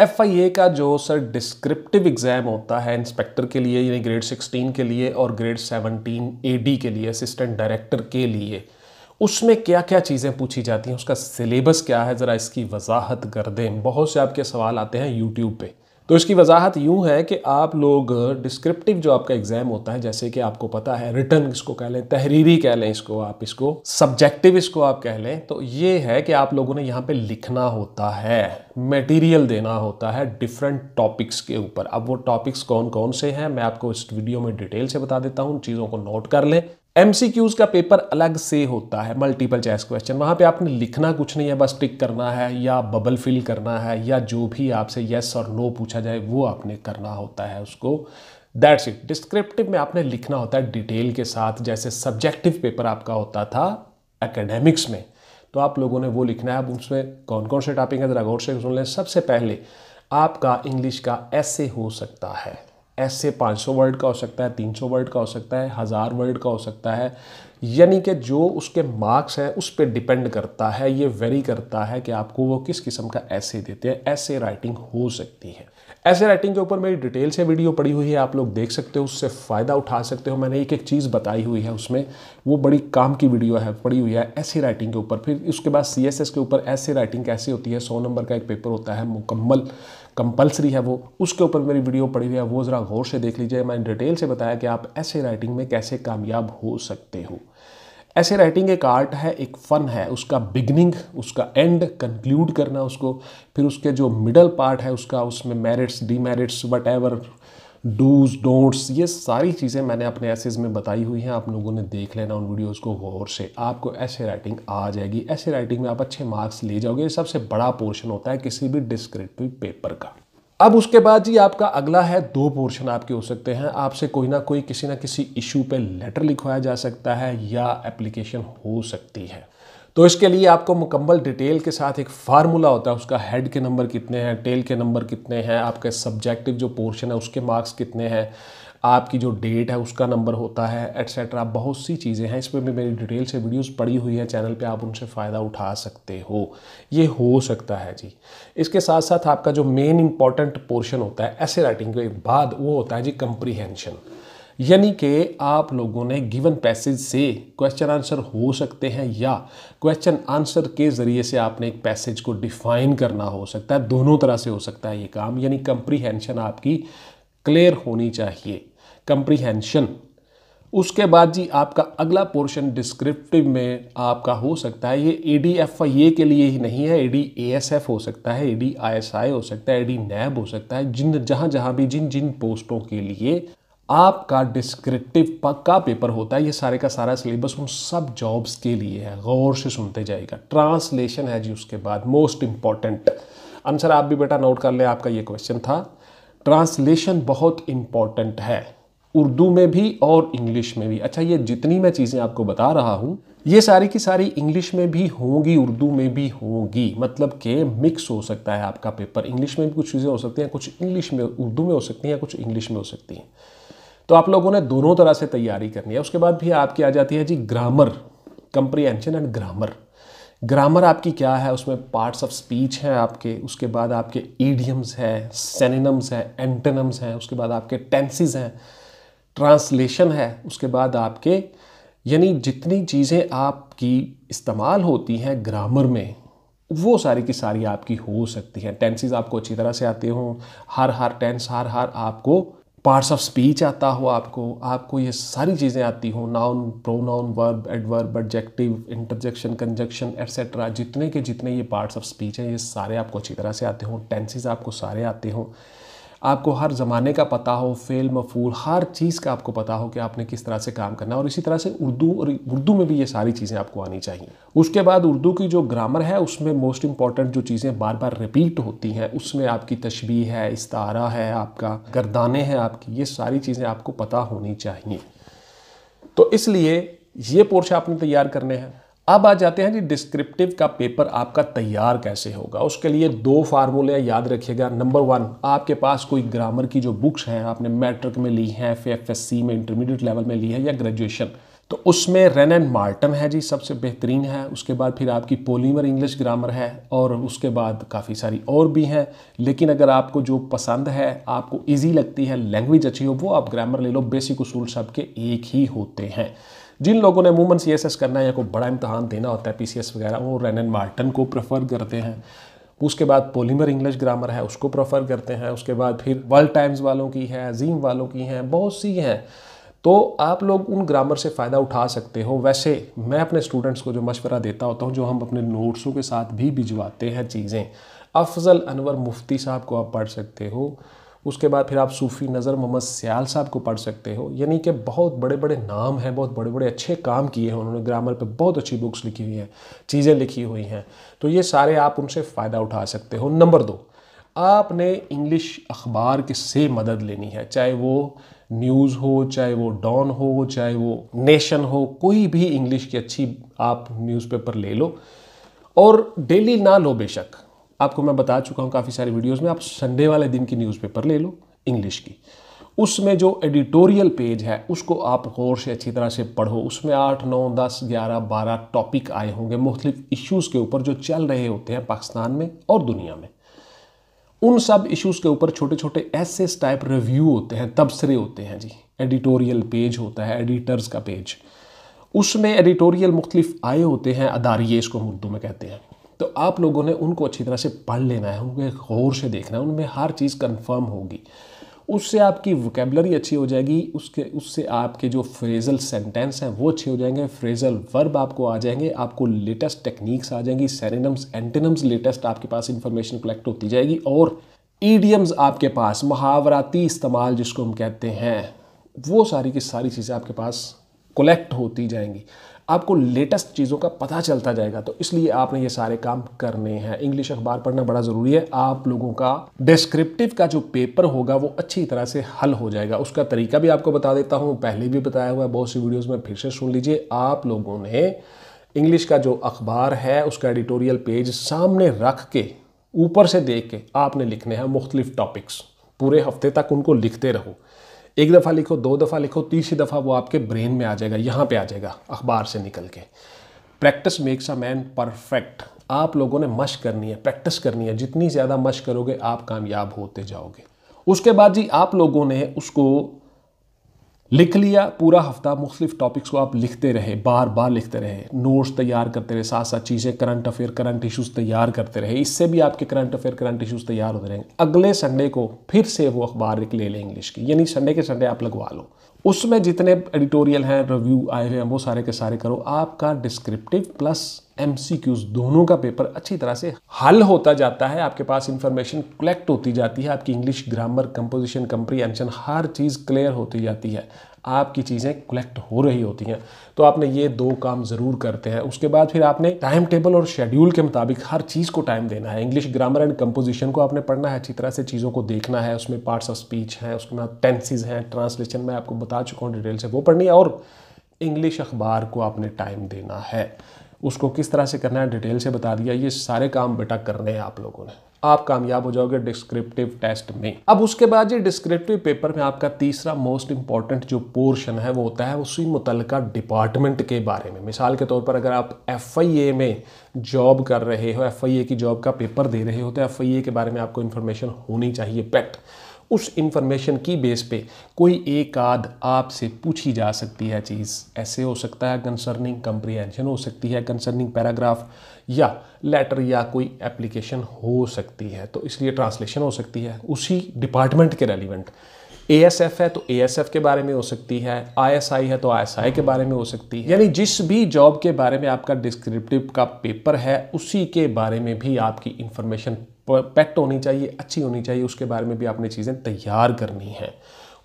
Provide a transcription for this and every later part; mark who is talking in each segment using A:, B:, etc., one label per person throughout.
A: F का जो sir descriptive exam होता है इंस्पेक्टर के लिए यानी ग्रेड 16 के लिए और ग्रेड 17 डी के लिए असिस्टेंट डायरेक्टर के लिए उसमें क्या क्या चीज़ें पूछी जाती हैं उसका सिलेबस क्या है ज़रा इसकी वजाहत कर दें बहुत से आपके सवाल आते हैं यूट्यूब पर तो इसकी वजाहत यूँ है कि आप लोग डिस्क्रिप्टिव जो आपका एग्ज़ाम होता है जैसे कि आपको पता है रिटर्न इसको कह लें तहरीरी कह लें इसको आप इसको सब्जेक्टिव इसको आप कह लें तो ये है कि आप लोगों ने यहाँ पे लिखना होता है मटेरियल देना होता है डिफरेंट टॉपिक्स के ऊपर अब वो टॉपिक्स कौन कौन से हैं मैं आपको इस वीडियो में डिटेल से बता देता हूँ चीज़ों को नोट कर लें एमसीक्यूज का पेपर अलग से होता है मल्टीपल चॉइस क्वेश्चन वहाँ पे आपने लिखना कुछ नहीं है बस टिक करना है या बबल फिल करना है या जो भी आपसे येस और नो पूछा जाए वो आपने करना होता है उसको दैट्स इट डिस्क्रिप्टिव में आपने लिखना होता है डिटेल के साथ जैसे सब्जेक्टिव पेपर आपका होता था एकेडेमिक्स में तो आप लोगों ने वो लिखना है अब उसमें कौन कौन से टॉपिक है ज़रा गौर से सुन लें सबसे पहले आपका इंग्लिश का ऐसे हो सकता है ऐसे 500 वर्ड का हो सकता है 300 वर्ड का हो सकता है हज़ार वर्ड का हो सकता है यानी कि जो उसके मार्क्स हैं उस पर डिपेंड करता है ये वेरी करता है कि आपको वो किस किस्म का ऐसे देते हैं ऐसे राइटिंग हो सकती है ऐसे राइटिंग के ऊपर मेरी डिटेल से वीडियो पड़ी हुई है आप लोग देख सकते हो उससे फ़ायदा उठा सकते हो मैंने एक एक चीज़ बताई हुई है उसमें वो बड़ी काम की वीडियो है पड़ी हुई है ऐसी राइटिंग के ऊपर फिर उसके बाद सी के ऊपर ऐसी राइटिंग कैसी होती है सौ नंबर का एक पेपर होता है मुकम्मल कंपलसरी है वो उसके ऊपर मेरी वीडियो पड़ी हुई है वो ज़रा गौर से देख लीजिए मैंने डिटेल से बताया कि आप ऐसे राइटिंग में कैसे कामयाब हो सकते हो ऐसे राइटिंग एक आर्ट है एक फ़न है उसका बिगनिंग उसका एंड कंक्लूड करना उसको फिर उसके जो मिडल पार्ट है उसका उसमें merits demerits whatever dos don'ts ये सारी चीज़ें मैंने अपने ऐसेज में बताई हुई हैं आप लोगों ने देख लेना उन वीडियोज़ को गौर से आपको ऐसे राइटिंग आ जाएगी ऐसे राइटिंग में आप अच्छे मार्क्स ले जाओगे सबसे बड़ा पोर्शन होता है किसी भी डिस्क्रिप्टिव पेपर का अब उसके बाद जी आपका अगला है दो पोर्शन आपके हो सकते हैं आपसे कोई ना कोई किसी ना किसी इशू पे लेटर लिखवाया जा सकता है या एप्लीकेशन हो सकती है तो इसके लिए आपको मुकम्मल डिटेल के साथ एक फार्मूला होता है उसका हेड के नंबर कितने हैं टेल के नंबर कितने हैं आपके सब्जेक्टिव जो पोर्शन है उसके मार्क्स कितने हैं आपकी जो डेट है उसका नंबर होता है एट्सेट्रा बहुत सी चीज़ें हैं इसमें भी मेरी डिटेल से वीडियोस पड़ी हुई हैं चैनल पे आप उनसे फ़ायदा उठा सकते हो ये हो सकता है जी इसके साथ साथ आपका जो मेन इंपॉर्टेंट पोर्शन होता है ऐसे राइटिंग के बाद वो होता है जी कंप्रीहेंशन यानी कि आप लोगों ने गिवन पैसेज से क्वेश्चन आंसर हो सकते हैं या क्वेश्चन आंसर के ज़रिए से आपने एक पैसेज को डिफाइन करना हो सकता है दोनों तरह से हो सकता है ये काम यानी कंप्रीहेंशन आपकी क्लियर होनी चाहिए कंप्रीहेंशन उसके बाद जी आपका अगला पोर्शन डिस्क्रिप्टिव में आपका हो सकता है ये ए डी एफ आई ए के लिए ही नहीं है A D A S F हो सकता है A D I S I हो सकता है ए डी नैब हो सकता है जिन जहाँ जहाँ भी जिन जिन पोस्टों के लिए आपका डिस्क्रिप्टिव पक्का पेपर होता है ये सारे का सारा सिलेबस उन सब जॉब्स के लिए है गौर से सुनते जाएगा ट्रांसलेशन है जी उसके बाद मोस्ट इम्पॉर्टेंट आंसर आप भी बेटा नोट कर लें आपका ये क्वेश्चन था ट्रांसलेशन बहुत इम्पॉर्टेंट है उर्दू में भी और इंग्लिश में भी अच्छा ये जितनी मैं चीज़ें आपको बता रहा हूँ ये सारी की सारी इंग्लिश में भी होंगी उर्दू में भी होंगी मतलब के मिक्स हो सकता है आपका पेपर इंग्लिश में भी कुछ चीज़ें हो सकती हैं कुछ इंग्लिश में उर्दू में हो सकती हैं कुछ इंग्लिश में हो सकती हैं तो आप लोगों ने दोनों तरह से तैयारी करनी है उसके बाद भी आपकी आ जाती है जी grammar comprehension and grammar grammar आपकी क्या है उसमें पार्ट्स ऑफ स्पीच हैं आपके उसके बाद आपके ईडियम्स हैं सेनिनम्स हैं एंटनम्स हैं उसके बाद आपके टेंसिस हैं ट्रांसलेशन है उसके बाद आपके यानी जितनी चीज़ें आपकी इस्तेमाल होती हैं ग्रामर में वो सारी की सारी आपकी हो सकती हैं टेंसेज आपको अच्छी तरह से आते हों हर हर टेंस हर हर आपको पार्ट्स ऑफ स्पीच आता हो आपको आपको ये सारी चीज़ें आती हों noun pronoun verb adverb adjective interjection conjunction etcetera जितने के जितने ये पार्ट्स ऑफ स्पीच हैं ये सारे आपको अच्छी तरह से आते हों टेंसेज आपको सारे आते हों आपको हर ज़माने का पता हो फेल मफूल हर चीज़ का आपको पता हो कि आपने किस तरह से काम करना है और इसी तरह से उर्दू और उर्दू में भी ये सारी चीज़ें आपको आनी चाहिए उसके बाद उर्दू की जो ग्रामर है उसमें मोस्ट इंपॉर्टेंट जो चीज़ें बार बार रिपीट होती हैं उसमें आपकी तशबी है इस्तारा है आपका गर्दाने हैं आपकी ये सारी चीज़ें आपको पता होनी चाहिए तो इसलिए ये पोर्श आपने तैयार करने हैं अब आ जाते हैं जी डिस्क्रिप्टिव का पेपर आपका तैयार कैसे होगा उसके लिए दो फार्मूले याद रखिएगा नंबर वन आपके पास कोई ग्रामर की जो बुक्स हैं आपने मैट्रिक में ली हैं फिर एफ में इंटरमीडिएट लेवल में ली है या ग्रेजुएशन तो उसमें रेन एंड मार्टन है जी सबसे बेहतरीन है उसके बाद फिर आपकी पोलीमर इंग्लिश ग्रामर है और उसके बाद काफ़ी सारी और भी हैं लेकिन अगर आपको जो पसंद है आपको इजी लगती है लैंग्वेज अच्छी हो वो आप ग्रामर ले लो बेसिक उसूल सबके एक ही होते हैं जिन लोगों ने मूमन सी करना है या कोई बड़ा इम्तहान देना होता है पी वगैरह वो रैन मार्टन को प्रेफर करते हैं उसके बाद पोलीमर इंग्लिश ग्रामर है उसको प्रेफर करते हैं उसके बाद फिर वर्ल्ड टाइम्स वालों की है जीम वालों की हैं बहुत सी हैं तो आप लोग उन ग्रामर से फ़ायदा उठा सकते हो वैसे मैं अपने स्टूडेंट्स को जो मशवरा देता होता हूँ जो हम अपने नोट्सों के साथ भी भिजवाते हैं चीज़ें अफजल अनवर मुफ्ती साहब को आप पढ़ सकते हो उसके बाद फिर आप सूफ़ी नज़र मोहम्मद सयाल साहब को पढ़ सकते हो यानी कि बहुत बड़े बड़े नाम हैं बहुत बड़े बड़े अच्छे काम किए हैं उन्होंने ग्रामर पर बहुत अच्छी बुक्स लिखी हुई हैं चीज़ें लिखी हुई हैं तो ये सारे आप उनसे फ़ायदा उठा सकते हो नंबर दो आपने इंग्लिश अखबार की से मदद लेनी है चाहे वो न्यूज़ हो चाहे वो डॉन हो चाहे वो नेशन हो कोई भी इंग्लिश की अच्छी आप न्यूज़पेपर ले लो और डेली ना लो बेशक आपको मैं बता चुका हूँ काफ़ी सारी वीडियोज़ में आप संडे वाले दिन की न्यूज़पेपर ले लो इंग्लिश की उसमें जो एडिटोरियल पेज है उसको आप गौर से अच्छी तरह से पढ़ो उसमें आठ नौ दस ग्यारह बारह टॉपिक आए होंगे मुख्तलिफ इश्यूज़ के ऊपर जो चल रहे होते हैं पाकिस्तान में और दुनिया में उन सब इश्यूज़ के ऊपर छोटे छोटे एसेस टाइप रिव्यू होते हैं तबसरे होते हैं जी एडिटोरियल पेज होता है एडिटर्स का पेज उसमें एडिटोरियल मुख्तलिफ आए होते हैं अदारिए इसको उर्दू में कहते हैं तो आप लोगों ने उनको अच्छी तरह से पढ़ लेना है उनके गौर से देखना है उनमें हर चीज़ कन्फर्म होगी उससे आपकी वोकेबलरी अच्छी हो जाएगी उसके उससे आपके जो फ्रेज़ल सेंटेंस हैं वो अच्छे हो जाएंगे फ्रेज़ल वर्ब आपको आ जाएंगे आपको लेटेस्ट टेक्निक्स आ जाएंगी सैनिनम्स एंटेनम्स लेटेस्ट आपके पास इन्फॉर्मेशन कलेक्ट होती जाएगी और ईडियम्स आपके पास मुहावराती इस्तेमाल जिसको हम कहते हैं वो सारी की सारी चीज़ें आपके पास कलेक्ट होती जाएंगी आपको लेटेस्ट चीज़ों का पता चलता जाएगा तो इसलिए आपने ये सारे काम करने हैं इंग्लिश अखबार पढ़ना बड़ा ज़रूरी है आप लोगों का डिस्क्रिप्टिव का जो पेपर होगा वो अच्छी तरह से हल हो जाएगा उसका तरीका भी आपको बता देता हूँ पहले भी बताया हुआ है बहुत सी वीडियोज़ में फिर से सुन लीजिए आप लोगों ने इंग्लिश का जो अखबार है उसका एडिटोरियल पेज सामने रख के ऊपर से देख के आपने लिखने हैं मुख्तलिफ टॉपिक्स पूरे हफ्ते तक उनको लिखते रहो एक दफ़ा लिखो दो दफ़ा लिखो तीसरी दफ़ा वो आपके ब्रेन में आ जाएगा यहाँ पे आ जाएगा अखबार से निकल के practice makes a man perfect आप लोगों ने मश करनी है प्रैक्टिस करनी है जितनी ज़्यादा मश करोगे आप कामयाब होते जाओगे उसके बाद जी आप लोगों ने उसको लिख लिया पूरा हफ्ता मुख्तलिफ टॉपिक्स को आप लिखते रहे बार बार लिखते रहे नोट्स तैयार करते रहे साथ साथ चीज़ें करंट अफेयर करंट इश्यूज़ तैयार करते रहे इससे भी आपके करंट अफेयर करंट इश्यूज़ तैयार होते रहेंगे अगले संडे को फिर से वो अखबार निकले लें इंग्लिश की यानी संडे के संडे आप लगवा लो उसमें जितने एडिटोरियल हैं रिव्यू आए हुए हैं वो सारे के सारे करो आपका डिस्क्रिप्टिव प्लस एम दोनों का पेपर अच्छी तरह से हल होता जाता है आपके पास इंफॉर्मेशन कलेक्ट होती जाती है आपकी इंग्लिश ग्रामर कंपोजिशन कंप्रीहेंशन हर चीज़ क्लियर होती जाती है आपकी चीज़ें कलेक्ट हो रही होती हैं तो आपने ये दो काम ज़रूर करते हैं उसके बाद फिर आपने टाइम टेबल और शेड्यूल के मुताबिक हर चीज़ को टाइम देना है इंग्लिश ग्रामर एंड कंपोजिशन को आपने पढ़ना है अच्छी तरह से चीज़ों को देखना है उसमें पार्ट्स ऑफ स्पीच हैं उसके बाद टेंसेज हैं ट्रांसलेशन मैं आपको बता चुका हूँ डिटेल से वो पढ़नी है और इंग्लिश अखबार को आपने टाइम देना है उसको किस तरह से करना है डिटेल से बता दिया ये सारे काम बेटा करने हैं आप लोगों ने आप कामयाब हो जाओगे डिस्क्रिप्टिव टेस्ट में अब उसके बाद ये डिस्क्रिप्टिव पेपर में आपका तीसरा मोस्ट इंपॉर्टेंट जो पोर्शन है वो होता है उसी मुतल डिपार्टमेंट के बारे में मिसाल के तौर पर अगर आप एफ में जॉब कर रहे हो एफ की जॉब का पेपर दे रहे हो तो एफ के बारे में आपको इन्फॉर्मेशन होनी चाहिए पेट उस इंफॉर्मेशन की बेस पे कोई एक आध आपसे पूछी जा सकती है चीज़ ऐसे हो सकता है कंसर्निंग कंप्रीहेंशन हो सकती है कंसर्निंग पैराग्राफ या लेटर या कोई एप्लीकेशन हो सकती है तो इसलिए ट्रांसलेशन हो सकती है उसी डिपार्टमेंट के रेलिवेंट ए है तो ए के बारे में हो सकती है आई है तो आई के बारे में हो सकती है यानी जिस भी जॉब के बारे में आपका डिस्क्रिप्टिव का पेपर है उसी के बारे में भी आपकी इंफॉर्मेशन पैक्ट होनी चाहिए अच्छी होनी चाहिए उसके बारे में भी आपने चीज़ें तैयार करनी हैं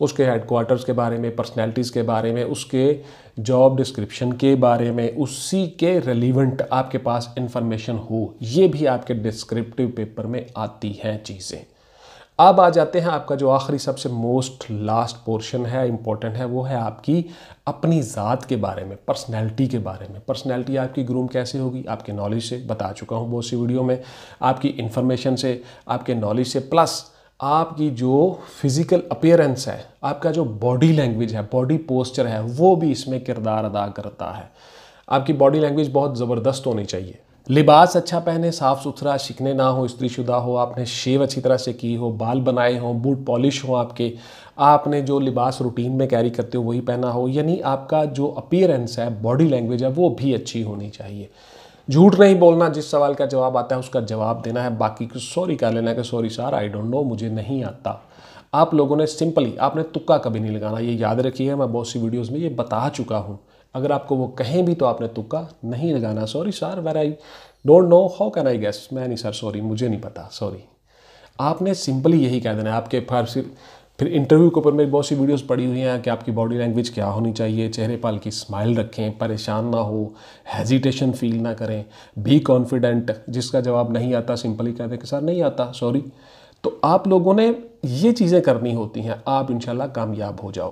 A: उसके हेडकोार्टर्स के बारे में पर्सनैलिटीज़ के बारे में उसके जॉब डिस्क्रिप्शन के बारे में उसी के रिलीवेंट आपके पास इन्फॉर्मेशन हो ये भी आपके डिस्क्रिप्टिव पेपर में आती हैं चीज़ें अब आ जाते हैं आपका जो आखिरी सबसे मोस्ट लास्ट पोर्शन है इंपॉर्टेंट है वो है आपकी अपनी ज़ात के बारे में पर्सनैलिटी के बारे में पर्सनैलिटी आपकी ग्रूम कैसे होगी आपके नॉलेज से बता चुका हूँ बहुत सी वीडियो में आपकी इन्फॉर्मेशन से आपके नॉलेज से प्लस आपकी जो फिज़िकल अपेयरेंस है आपका जो बॉडी लैंग्वेज है बॉडी पोस्चर है वो भी इसमें किरदार अदा करता है आपकी बॉडी लैंग्वेज बहुत ज़बरदस्त होनी चाहिए लिबास अच्छा पहने साफ़ सुथरा शिकने ना हो स्त्रीशुदा हो आपने शेव अच्छी तरह से की हो बाल बनाए हों बूट पॉलिश हो आपके आपने जो लिबास रूटीन में कैरी करते हो वही पहना हो यानी आपका जो अपीयरेंस है बॉडी लैंग्वेज है वो भी अच्छी होनी चाहिए झूठ नहीं बोलना जिस सवाल का जवाब आता है उसका जवाब देना है बाकी सॉरी कह लेना कि sorry sir I don't know मुझे नहीं आता आप लोगों ने सिंपली आपने तुक्का कभी नहीं लगाना ये याद रखिए मैं बहुत सी वीडियोज़ में ये बता चुका हूँ अगर आपको वो कहें भी तो आपने तुक्का नहीं लगाना sorry sir where I don't know how can I guess मैं नहीं सर सॉरी मुझे नहीं पता सॉरी आपने सिंपली यही कह देना है आपके फारसी फिर इंटरव्यू के ऊपर मेरी बहुत सी वीडियोस पड़ी हुई हैं कि आपकी बॉडी लैंग्वेज क्या होनी चाहिए चेहरे पाल की स्माइल रखें परेशान ना हो हेजिटेशन फील ना करें बी कॉन्फिडेंट जिसका जवाब नहीं आता सिंपली कहते कि सर नहीं आता सॉरी तो आप लोगों ने ये चीज़ें करनी होती हैं आप इंशाल्लाह कामयाब हो जाओ